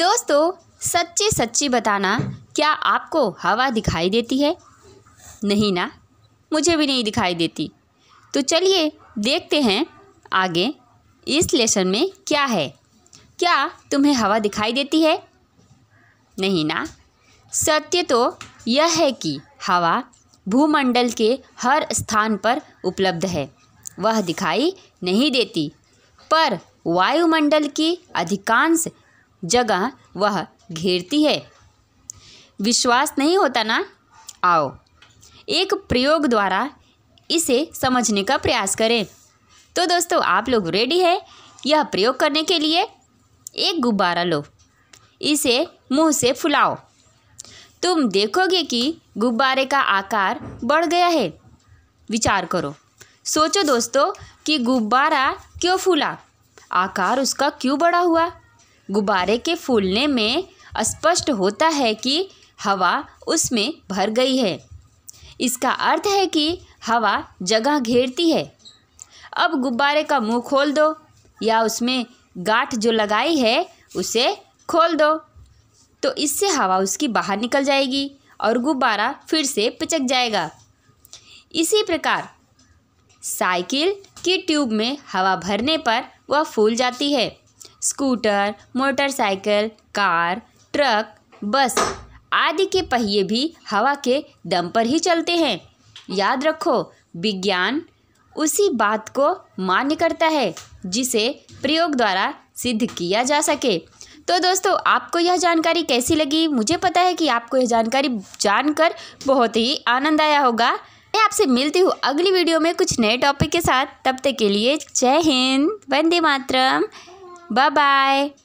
दोस्तों सच्ची सच्ची बताना क्या आपको हवा दिखाई देती है नहीं ना मुझे भी नहीं दिखाई देती तो चलिए देखते हैं आगे इस लेसन में क्या है क्या तुम्हें हवा दिखाई देती है नहीं ना सत्य तो यह है कि हवा भूमंडल के हर स्थान पर उपलब्ध है वह दिखाई नहीं देती पर वायुमंडल की अधिकांश जगह वह घेरती है विश्वास नहीं होता ना आओ एक प्रयोग द्वारा इसे समझने का प्रयास करें तो दोस्तों आप लोग रेडी है यह प्रयोग करने के लिए एक गुब्बारा लो इसे मुंह से फुलाओ तुम देखोगे कि गुब्बारे का आकार बढ़ गया है विचार करो सोचो दोस्तों कि गुब्बारा क्यों फूला आकार उसका क्यों बड़ा हुआ गुब्बारे के फूलने में स्पष्ट होता है कि हवा उसमें भर गई है इसका अर्थ है कि हवा जगह घेरती है अब गुब्बारे का मुंह खोल दो या उसमें गांठ जो लगाई है उसे खोल दो तो इससे हवा उसकी बाहर निकल जाएगी और गुब्बारा फिर से पिचक जाएगा इसी प्रकार साइकिल की ट्यूब में हवा भरने पर वह फूल जाती है scooter motorcycle car truck bus आदि के पहिए भी हवा के दम पर ही चलते हैं याद रखो विज्ञान उसी बात को मान्य करता है जिसे प्रयोग द्वारा सिद्ध किया जा सके तो दोस्तों आपको यह जानकारी कैसी लगी मुझे पता है कि आपको यह जानकारी जानकर बहुत ही आनंद आया होगा मैं आपसे मिलती हूँ अगली वीडियो में कुछ नए टॉपिक के साथ तब तक के लिए जय हिंद वंदे मातरम Bye bye.